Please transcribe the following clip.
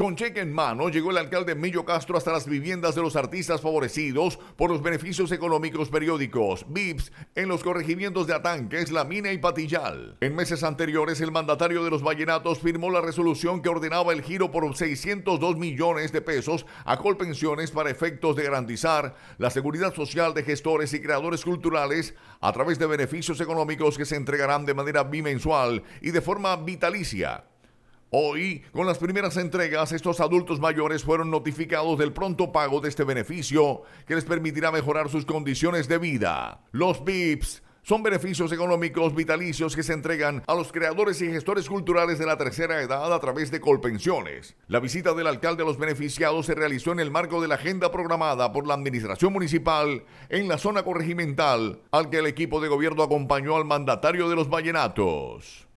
Con cheque en mano llegó el alcalde Millo Castro hasta las viviendas de los artistas favorecidos por los beneficios económicos periódicos, VIPs, en los corregimientos de Atanques, La Mina y Patillal. En meses anteriores, el mandatario de los vallenatos firmó la resolución que ordenaba el giro por 602 millones de pesos a Colpensiones para efectos de garantizar la seguridad social de gestores y creadores culturales a través de beneficios económicos que se entregarán de manera bimensual y de forma vitalicia. Hoy, con las primeras entregas, estos adultos mayores fueron notificados del pronto pago de este beneficio que les permitirá mejorar sus condiciones de vida. Los VIPs son beneficios económicos vitalicios que se entregan a los creadores y gestores culturales de la tercera edad a través de colpensiones. La visita del alcalde a los beneficiados se realizó en el marco de la agenda programada por la administración municipal en la zona corregimental, al que el equipo de gobierno acompañó al mandatario de los vallenatos.